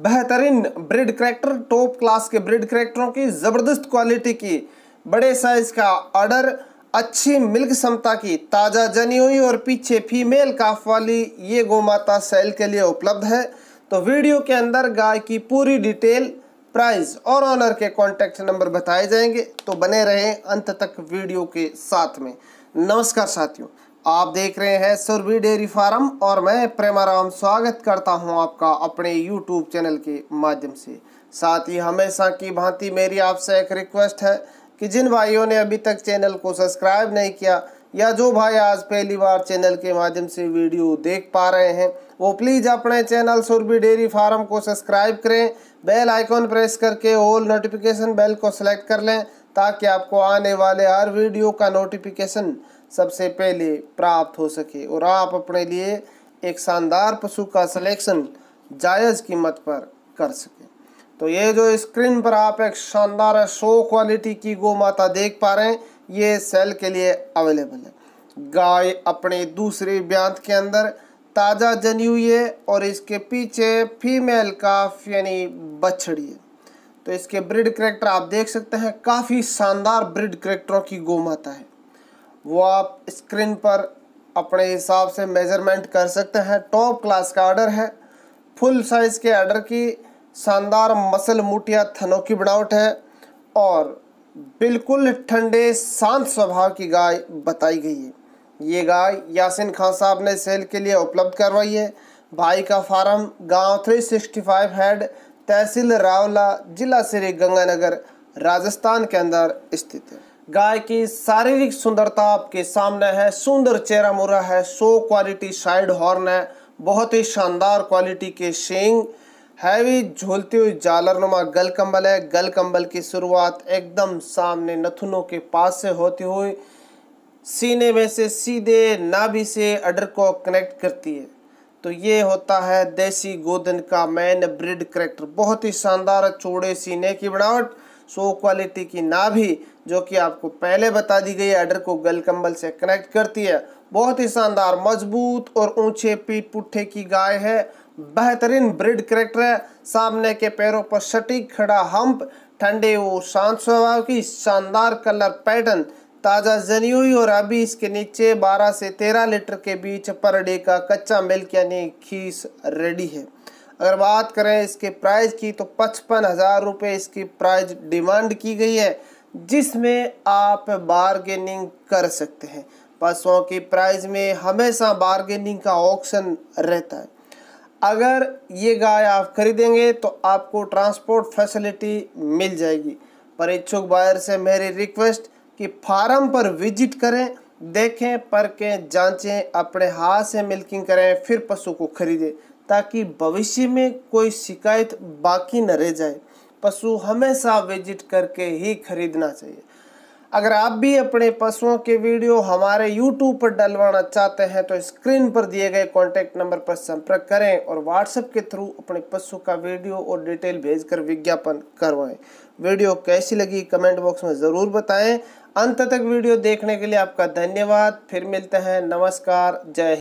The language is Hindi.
बेहतरीन ब्रिड करेक्टर टॉप क्लास के ब्रिड करेक्टरों की ज़बरदस्त क्वालिटी की बड़े साइज़ का ऑर्डर अच्छी मिल्क क्षमता की ताज़ा जनी हुई और पीछे फीमेल काफ वाली ये गोमाता सेल के लिए उपलब्ध है तो वीडियो के अंदर गाय की पूरी डिटेल प्राइस और ऑनर के कॉन्टैक्ट नंबर बताए जाएंगे तो बने रहें अंत तक वीडियो के साथ में नमस्कार साथियों आप देख रहे हैं सुरभि डेयरी फार्म और मैं प्रेमाराम स्वागत करता हूं आपका अपने यूट्यूब चैनल के माध्यम से साथ ही हमेशा की भांति मेरी आपसे एक रिक्वेस्ट है कि जिन भाइयों ने अभी तक चैनल को सब्सक्राइब नहीं किया या जो भाई आज पहली बार चैनल के माध्यम से वीडियो देख पा रहे हैं वो प्लीज़ अपने चैनल सुरभि डेयरी फार्म को सब्सक्राइब करें बेल आइकॉन प्रेस करके ऑल नोटिफिकेशन बेल को सिलेक्ट कर लें ताकि आपको आने वाले हर वीडियो का नोटिफिकेशन सबसे पहले प्राप्त हो सके और आप अपने लिए एक शानदार पशु का सिलेक्शन जायज़ कीमत पर कर सकें तो ये जो स्क्रीन पर आप एक शानदार शो क्वालिटी की गौ माता देख पा रहे हैं ये सेल के लिए अवेलेबल है गाय अपने दूसरे ब्यांत के अंदर ताज़ा जनी हुई है और इसके पीछे फीमेल का यानी बछड़ी है तो इसके ब्रिड करेक्टर आप देख सकते हैं काफ़ी शानदार ब्रिड करेक्टरों की गौ माता है वो आप स्क्रीन पर अपने हिसाब से मेज़रमेंट कर सकते हैं टॉप क्लास का आर्डर है फुल साइज़ के आर्डर की शानदार मसल मुटिया थनों की बनावट है और बिल्कुल ठंडे शांत स्वभाव की गाय बताई गई है ये गाय यासिन खान साहब ने सेल के लिए उपलब्ध करवाई है भाई का फार्म गांव 365 हेड तहसील रावला जिला श्री गंगानगर राजस्थान के अंदर स्थित है गाय की शारीरिक सुंदरता आपके सामने है सुंदर चेहरा मुरा है सो क्वालिटी साइड हॉर्न है बहुत ही शानदार क्वालिटी के शेंग हैवी झोलती हुई जालरनुमा गल कंबल है गल कंबल की शुरुआत एकदम सामने नथुनों के पास से होती हुई सीने में से सीधे नाभि से अडर को कनेक्ट करती है तो ये होता है देसी गोदन का मैन ब्रिड करेक्टर बहुत ही शानदार चौड़े सीने की बनावट सो क्वालिटी की नाभी जो कि आपको पहले बता दी गई एडर को गल कंबल से कनेक्ट करती है बहुत ही शानदार मजबूत और ऊंचे पीठ पुट्ठे की गाय है बेहतरीन ब्रिड करेक्टर है सामने के पैरों पर सटीक खड़ा हम्प ठंडे वो शांत स्वभाव की शानदार कलर पैटर्न ताज़ा जनी हुई और अभी इसके नीचे 12 से 13 लीटर के बीच पर डे का कच्चा मिल्क यानी खीस रेडी है अगर बात करें इसके प्राइस की तो पचपन हज़ार रुपये इसकी प्राइस डिमांड की गई है जिसमें आप बारगेनिंग कर सकते हैं पशुओं की प्राइस में हमेशा बारगेनिंग का ऑप्शन रहता है अगर ये गाय आप खरीदेंगे तो आपको ट्रांसपोर्ट फैसिलिटी मिल जाएगी पर इच्छुक बायर से मेरी रिक्वेस्ट कि फार्म पर विजिट करें देखें परखें जांचें अपने हाथ से मिल्किंग करें फिर पशु को खरीदें ताकि भविष्य में कोई शिकायत बाकी न रह जाए पशु हमेशा विजिट करके ही खरीदना चाहिए अगर आप भी अपने पशुओं के वीडियो हमारे YouTube पर डलवाना चाहते हैं तो स्क्रीन पर दिए गए कॉन्टैक्ट नंबर पर संपर्क करें और WhatsApp के थ्रू अपने पशु का वीडियो और डिटेल भेजकर विज्ञापन करवाएं वीडियो कैसी लगी कमेंट बॉक्स में ज़रूर बताएं अंत तक वीडियो देखने के लिए आपका धन्यवाद फिर मिलते हैं नमस्कार जय